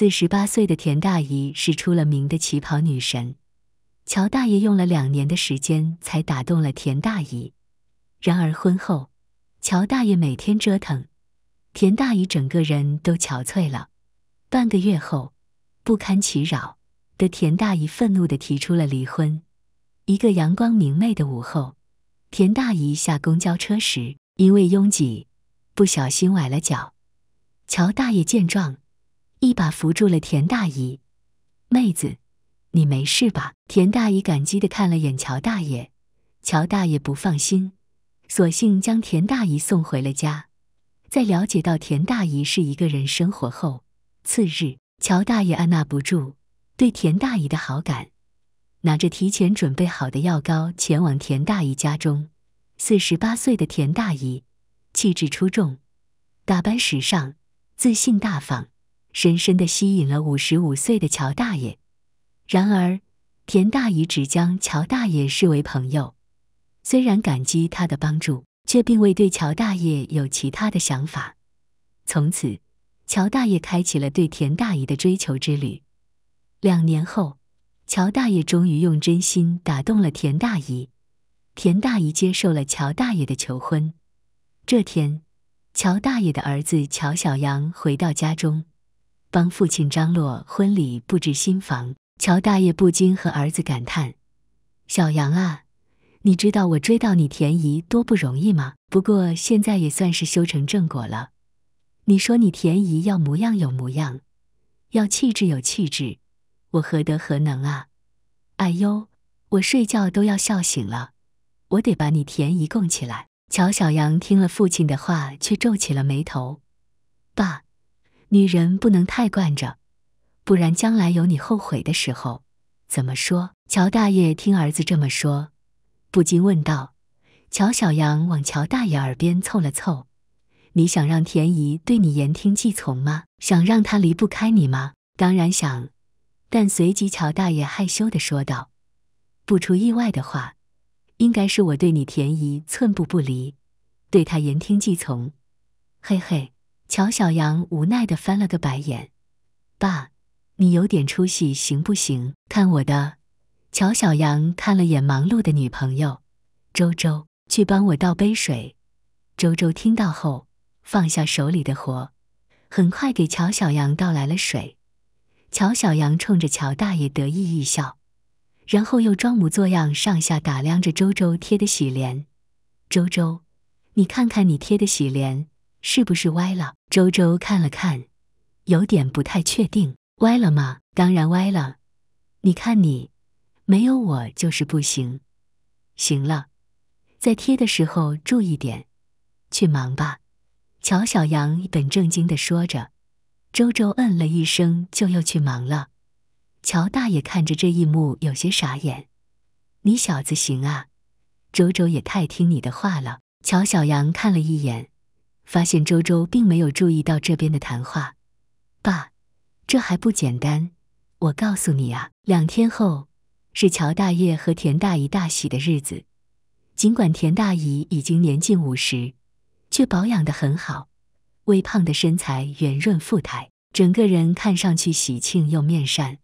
四十八岁的田大姨是出了名的旗袍女神，乔大爷用了两年的时间才打动了田大姨。然而婚后，乔大爷每天折腾，田大姨整个人都憔悴了。半个月后，不堪其扰的田大姨愤怒地提出了离婚。一个阳光明媚的午后，田大姨下公交车时因为拥挤，不小心崴了脚。乔大爷见状。一把扶住了田大姨，妹子，你没事吧？田大姨感激地看了眼乔大爷，乔大爷不放心，索性将田大姨送回了家。在了解到田大姨是一个人生活后，次日，乔大爷按捺不住对田大姨的好感，拿着提前准备好的药膏前往田大姨家中。四十八岁的田大姨，气质出众，打扮时尚，自信大方。深深地吸引了五十五岁的乔大爷。然而，田大姨只将乔大爷视为朋友，虽然感激他的帮助，却并未对乔大爷有其他的想法。从此，乔大爷开启了对田大姨的追求之旅。两年后，乔大爷终于用真心打动了田大姨，田大姨接受了乔大爷的求婚。这天，乔大爷的儿子乔小阳回到家中。帮父亲张罗婚礼、布置新房，乔大爷不禁和儿子感叹：“小杨啊，你知道我追到你田姨多不容易吗？不过现在也算是修成正果了。你说你田姨要模样有模样，要气质有气质，我何德何能啊？哎呦，我睡觉都要笑醒了，我得把你田姨供起来。”乔小杨听了父亲的话，却皱起了眉头：“爸。”女人不能太惯着，不然将来有你后悔的时候。怎么说？乔大爷听儿子这么说，不禁问道：“乔小阳往乔大爷耳边凑了凑，你想让田姨对你言听计从吗？想让她离不开你吗？”“当然想。”但随即，乔大爷害羞的说道：“不出意外的话，应该是我对你田姨寸步不离，对她言听计从。”嘿嘿。乔小阳无奈的翻了个白眼，爸，你有点出息行不行？看我的！乔小阳看了眼忙碌的女朋友周周，去帮我倒杯水。周周听到后放下手里的活，很快给乔小阳倒来了水。乔小阳冲着乔大爷得意一笑，然后又装模作样上下打量着周周贴的喜联。周周，你看看你贴的喜联。是不是歪了？周周看了看，有点不太确定。歪了吗？当然歪了。你看你，没有我就是不行。行了，在贴的时候注意点。去忙吧。乔小杨一本正经地说着。周周嗯了一声，就又去忙了。乔大爷看着这一幕，有些傻眼。你小子行啊！周周也太听你的话了。乔小杨看了一眼。发现周周并没有注意到这边的谈话，爸，这还不简单？我告诉你啊，两天后是乔大爷和田大姨大喜的日子。尽管田大姨已经年近五十，却保养得很好，微胖的身材圆润富态，整个人看上去喜庆又面善。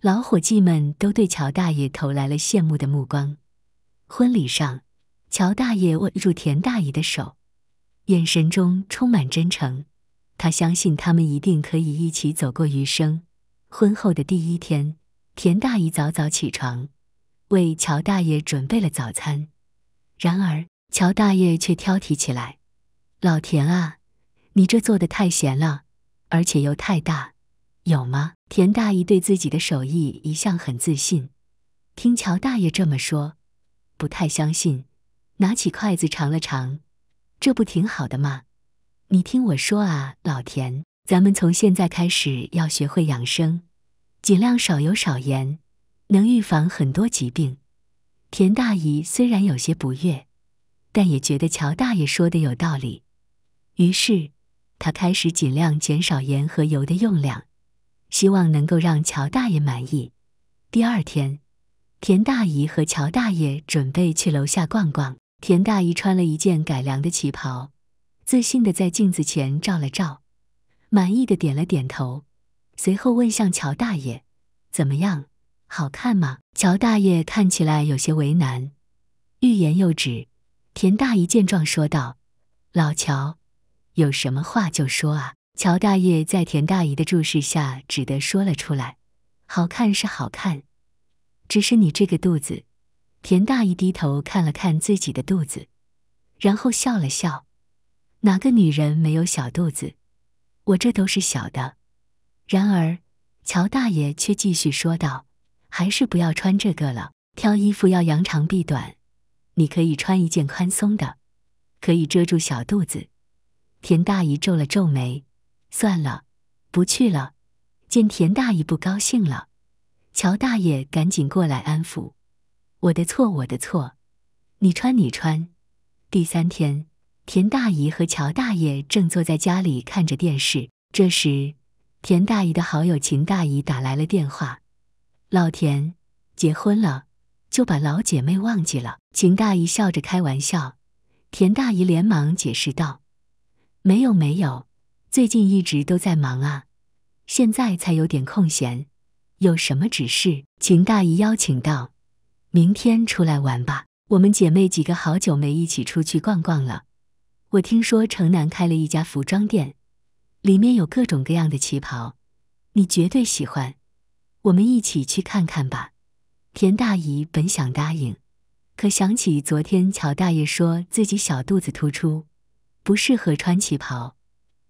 老伙计们都对乔大爷投来了羡慕的目光。婚礼上，乔大爷握住田大姨的手。眼神中充满真诚，他相信他们一定可以一起走过余生。婚后的第一天，田大姨早早起床，为乔大爷准备了早餐。然而，乔大爷却挑剔起来：“老田啊，你这做的太咸了，而且又太大，有吗？”田大姨对自己的手艺一向很自信，听乔大爷这么说，不太相信，拿起筷子尝了尝。这不挺好的吗？你听我说啊，老田，咱们从现在开始要学会养生，尽量少油少盐，能预防很多疾病。田大姨虽然有些不悦，但也觉得乔大爷说的有道理，于是他开始尽量减少盐和油的用量，希望能够让乔大爷满意。第二天，田大姨和乔大爷准备去楼下逛逛。田大姨穿了一件改良的旗袍，自信地在镜子前照了照，满意的点了点头，随后问向乔大爷：“怎么样，好看吗？”乔大爷看起来有些为难，欲言又止。田大姨见状说道：“老乔，有什么话就说啊。”乔大爷在田大姨的注视下只得说了出来：“好看是好看，只是你这个肚子。”田大姨低头看了看自己的肚子，然后笑了笑：“哪个女人没有小肚子？我这都是小的。”然而，乔大爷却继续说道：“还是不要穿这个了，挑衣服要扬长避短。你可以穿一件宽松的，可以遮住小肚子。”田大姨皱了皱眉：“算了，不去了。”见田大姨不高兴了，乔大爷赶紧过来安抚。我的错，我的错，你穿你穿。第三天，田大姨和乔大爷正坐在家里看着电视。这时，田大姨的好友秦大姨打来了电话：“老田结婚了，就把老姐妹忘记了。”秦大姨笑着开玩笑。田大姨连忙解释道：“没有没有，最近一直都在忙啊，现在才有点空闲，有什么指示？”秦大姨邀请道。明天出来玩吧，我们姐妹几个好久没一起出去逛逛了。我听说城南开了一家服装店，里面有各种各样的旗袍，你绝对喜欢。我们一起去看看吧。田大姨本想答应，可想起昨天乔大爷说自己小肚子突出，不适合穿旗袍，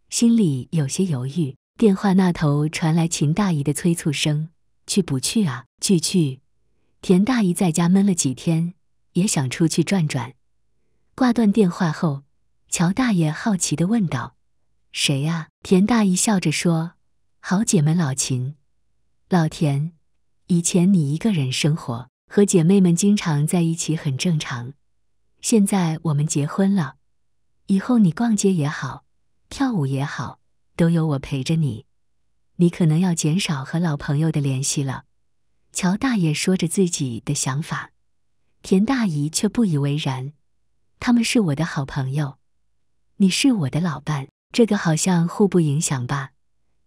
心里有些犹豫。电话那头传来秦大姨的催促声：“去不去啊？去去。”田大姨在家闷了几天，也想出去转转。挂断电话后，乔大爷好奇地问道：“谁啊？”田大姨笑着说：“好姐妹老秦，老田。以前你一个人生活，和姐妹们经常在一起很正常。现在我们结婚了，以后你逛街也好，跳舞也好，都有我陪着你。你可能要减少和老朋友的联系了。”乔大爷说着自己的想法，田大姨却不以为然。他们是我的好朋友，你是我的老伴，这个好像互不影响吧？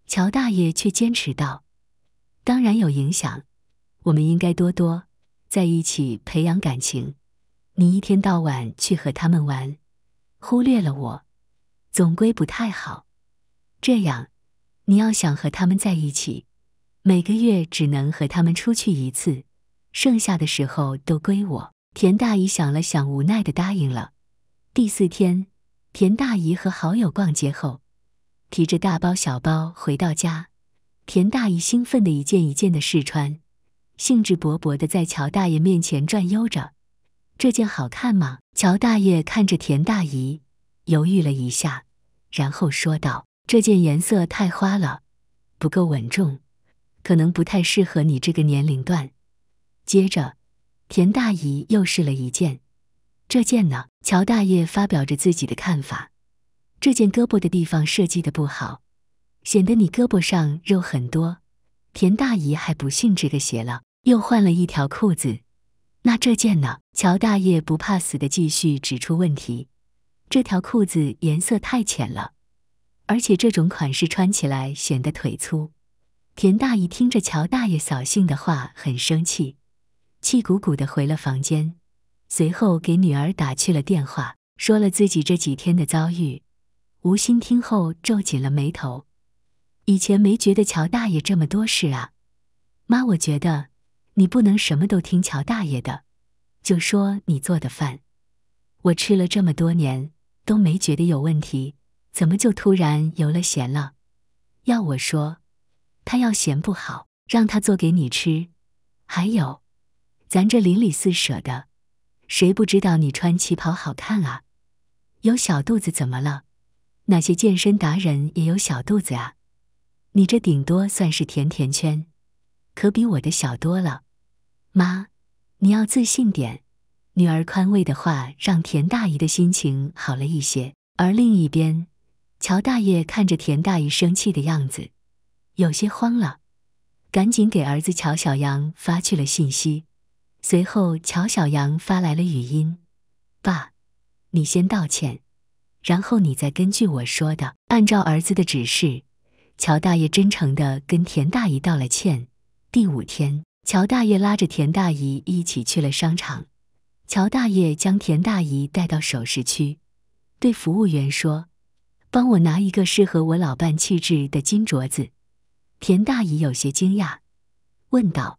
乔大爷却坚持道：“当然有影响，我们应该多多在一起培养感情。你一天到晚去和他们玩，忽略了我，总归不太好。这样，你要想和他们在一起。”每个月只能和他们出去一次，剩下的时候都归我。田大姨想了想，无奈的答应了。第四天，田大姨和好友逛街后，提着大包小包回到家。田大姨兴奋的一件一件的试穿，兴致勃勃的在乔大爷面前转悠着。这件好看吗？乔大爷看着田大姨，犹豫了一下，然后说道：“这件颜色太花了，不够稳重。”可能不太适合你这个年龄段。接着，田大姨又试了一件，这件呢？乔大爷发表着自己的看法，这件胳膊的地方设计的不好，显得你胳膊上肉很多。田大姨还不信这个邪了，又换了一条裤子。那这件呢？乔大爷不怕死的继续指出问题，这条裤子颜色太浅了，而且这种款式穿起来显得腿粗。田大爷听着乔大爷扫兴的话，很生气，气鼓鼓的回了房间，随后给女儿打去了电话，说了自己这几天的遭遇。吴昕听后皱紧了眉头，以前没觉得乔大爷这么多事啊。妈，我觉得你不能什么都听乔大爷的，就说你做的饭，我吃了这么多年都没觉得有问题，怎么就突然有了咸了？要我说。他要嫌不好，让他做给你吃。还有，咱这邻里四舍的，谁不知道你穿旗袍好看啊？有小肚子怎么了？那些健身达人也有小肚子啊。你这顶多算是甜甜圈，可比我的小多了。妈，你要自信点。女儿宽慰的话让田大姨的心情好了一些。而另一边，乔大爷看着田大姨生气的样子。有些慌了，赶紧给儿子乔小杨发去了信息。随后，乔小杨发来了语音：“爸，你先道歉，然后你再根据我说的。”按照儿子的指示，乔大爷真诚地跟田大姨道了歉。第五天，乔大爷拉着田大姨一起去了商场。乔大爷将田大姨带到首饰区，对服务员说：“帮我拿一个适合我老伴气质的金镯子。”田大姨有些惊讶，问道：“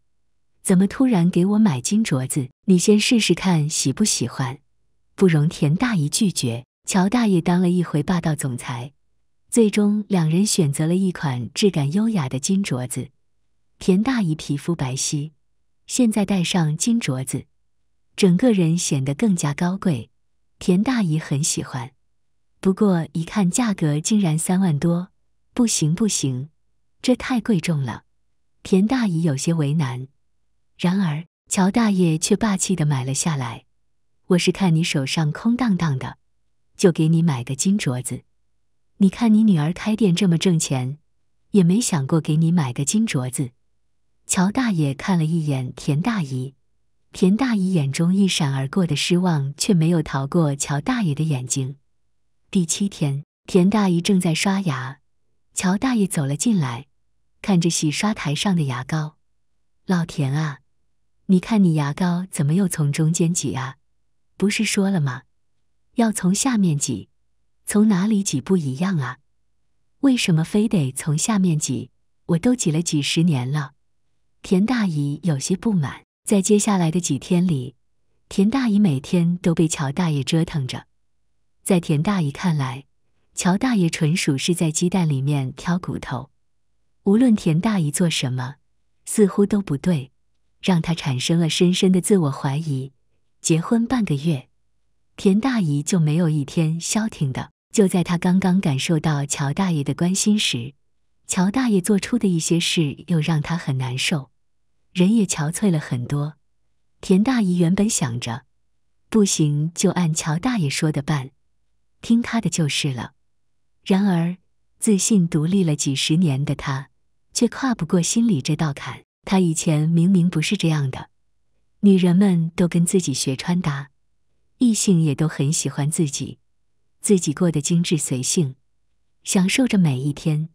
怎么突然给我买金镯子？你先试试看喜不喜欢。”不容田大姨拒绝，乔大爷当了一回霸道总裁。最终，两人选择了一款质感优雅的金镯子。田大姨皮肤白皙，现在戴上金镯子，整个人显得更加高贵。田大姨很喜欢，不过一看价格竟然三万多，不行不行。这太贵重了，田大姨有些为难，然而乔大爷却霸气的买了下来。我是看你手上空荡荡的，就给你买个金镯子。你看你女儿开店这么挣钱，也没想过给你买个金镯子。乔大爷看了一眼田大姨，田大姨眼中一闪而过的失望，却没有逃过乔大爷的眼睛。第七天，田大姨正在刷牙，乔大爷走了进来。看着洗刷台上的牙膏，老田啊，你看你牙膏怎么又从中间挤啊？不是说了吗，要从下面挤，从哪里挤不一样啊？为什么非得从下面挤？我都挤了几十年了。田大姨有些不满。在接下来的几天里，田大姨每天都被乔大爷折腾着。在田大姨看来，乔大爷纯属是在鸡蛋里面挑骨头。无论田大姨做什么，似乎都不对，让她产生了深深的自我怀疑。结婚半个月，田大姨就没有一天消停的。就在她刚刚感受到乔大爷的关心时，乔大爷做出的一些事又让她很难受，人也憔悴了很多。田大姨原本想着，不行就按乔大爷说的办，听他的就是了。然而，自信独立了几十年的他，却跨不过心里这道坎。他以前明明不是这样的，女人们都跟自己学穿搭，异性也都很喜欢自己，自己过得精致随性，享受着每一天。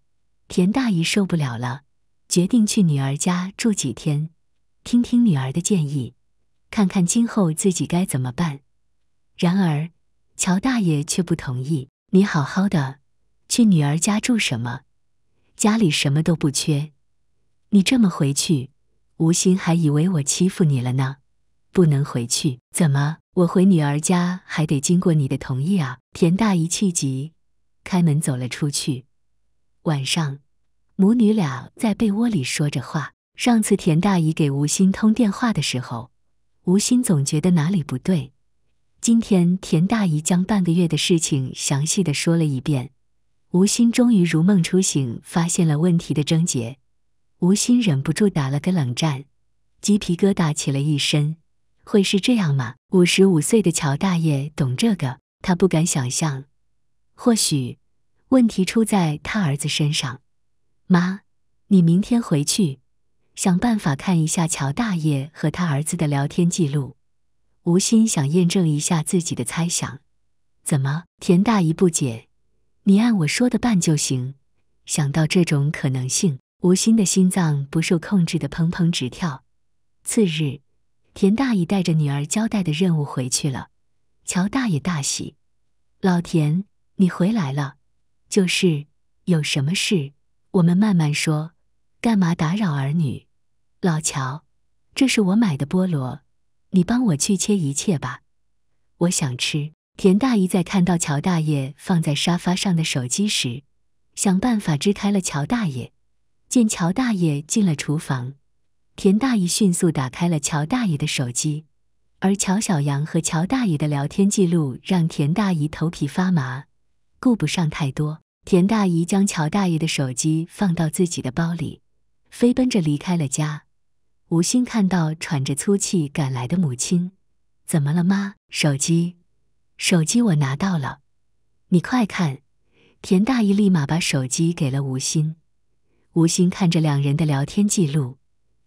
田大姨受不了了，决定去女儿家住几天，听听女儿的建议，看看今后自己该怎么办。然而，乔大爷却不同意：“你好好的，去女儿家住什么？”家里什么都不缺，你这么回去，吴昕还以为我欺负你了呢。不能回去？怎么？我回女儿家还得经过你的同意啊？田大姨气急，开门走了出去。晚上，母女俩在被窝里说着话。上次田大姨给吴昕通电话的时候，吴昕总觉得哪里不对。今天，田大姨将半个月的事情详细的说了一遍。吴昕终于如梦初醒，发现了问题的症结。吴昕忍不住打了个冷战，鸡皮疙瘩起了一身。会是这样吗？五十五岁的乔大爷懂这个，他不敢想象。或许问题出在他儿子身上。妈，你明天回去，想办法看一下乔大爷和他儿子的聊天记录。吴心想验证一下自己的猜想。怎么？田大姨不解。你按我说的办就行。想到这种可能性，吴昕的心脏不受控制的砰砰直跳。次日，田大爷带着女儿交代的任务回去了。乔大爷大喜：“老田，你回来了，就是有什么事，我们慢慢说，干嘛打扰儿女？”老乔：“这是我买的菠萝，你帮我去切一切吧，我想吃。”田大姨在看到乔大爷放在沙发上的手机时，想办法支开了乔大爷。见乔大爷进了厨房，田大姨迅速打开了乔大爷的手机。而乔小阳和乔大爷的聊天记录让田大姨头皮发麻，顾不上太多。田大姨将乔大爷的手机放到自己的包里，飞奔着离开了家。吴昕看到喘着粗气赶来的母亲，怎么了，妈？手机。手机我拿到了，你快看！田大爷立马把手机给了吴昕。吴昕看着两人的聊天记录，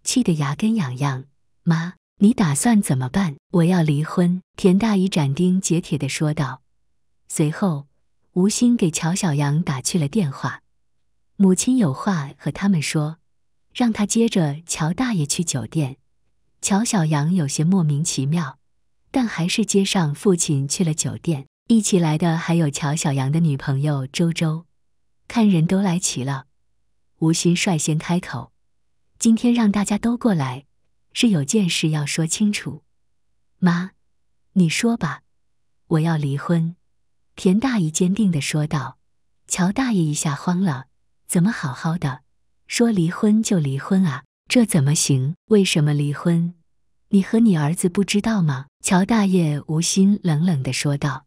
气得牙根痒痒。妈，你打算怎么办？我要离婚！田大爷斩钉截铁的说道。随后，吴昕给乔小杨打去了电话，母亲有话和他们说，让他接着乔大爷去酒店。乔小杨有些莫名其妙。但还是接上父亲去了酒店，一起来的还有乔小阳的女朋友周周。看人都来齐了，吴昕率先开口：“今天让大家都过来，是有件事要说清楚。”“妈，你说吧，我要离婚。”田大爷坚定地说道。乔大爷一下慌了：“怎么好好的，说离婚就离婚啊？这怎么行？为什么离婚？”你和你儿子不知道吗？乔大爷无心冷冷的说道。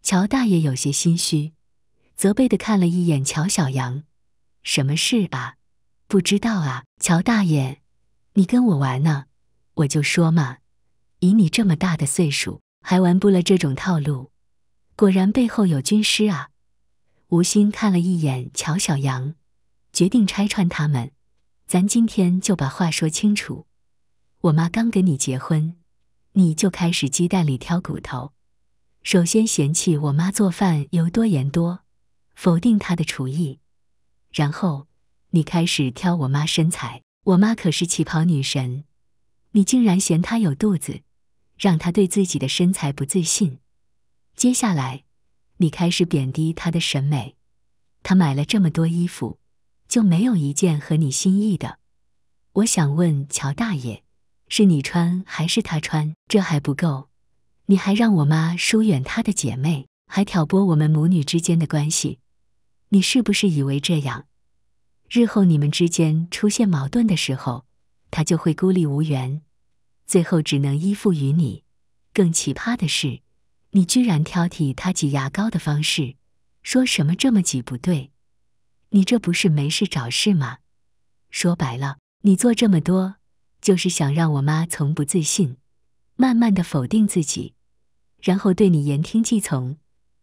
乔大爷有些心虚，责备的看了一眼乔小杨：“什么事啊？不知道啊？”乔大爷，你跟我玩呢？我就说嘛，以你这么大的岁数，还玩不了这种套路。果然背后有军师啊！无心看了一眼乔小杨，决定拆穿他们。咱今天就把话说清楚。我妈刚跟你结婚，你就开始鸡蛋里挑骨头。首先嫌弃我妈做饭油多盐多，否定她的厨艺。然后你开始挑我妈身材，我妈可是旗袍女神，你竟然嫌她有肚子，让她对自己的身材不自信。接下来，你开始贬低她的审美，她买了这么多衣服，就没有一件合你心意的。我想问乔大爷。是你穿还是他穿？这还不够，你还让我妈疏远她的姐妹，还挑拨我们母女之间的关系。你是不是以为这样，日后你们之间出现矛盾的时候，她就会孤立无援，最后只能依附于你？更奇葩的是，你居然挑剔她挤牙膏的方式，说什么这么挤不对，你这不是没事找事吗？说白了，你做这么多。就是想让我妈从不自信，慢慢的否定自己，然后对你言听计从。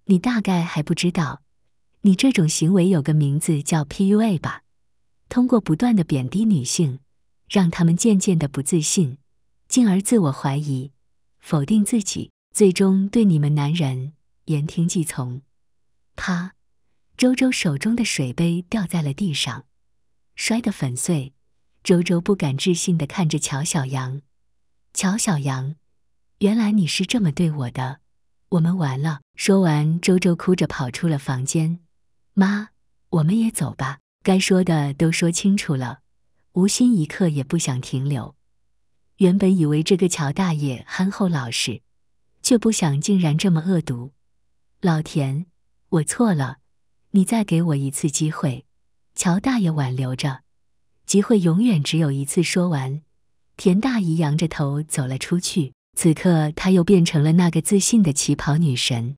你大概还不知道，你这种行为有个名字叫 PUA 吧？通过不断的贬低女性，让她们渐渐的不自信，进而自我怀疑、否定自己，最终对你们男人言听计从。啪！周周手中的水杯掉在了地上，摔得粉碎。周周不敢置信的看着乔小阳，乔小阳，原来你是这么对我的，我们完了。说完，周周哭着跑出了房间。妈，我们也走吧，该说的都说清楚了，吴昕一刻也不想停留。原本以为这个乔大爷憨厚老实，却不想竟然这么恶毒。老田，我错了，你再给我一次机会。乔大爷挽留着。机会永远只有一次。说完，田大姨扬着头走了出去。此刻，她又变成了那个自信的旗袍女神。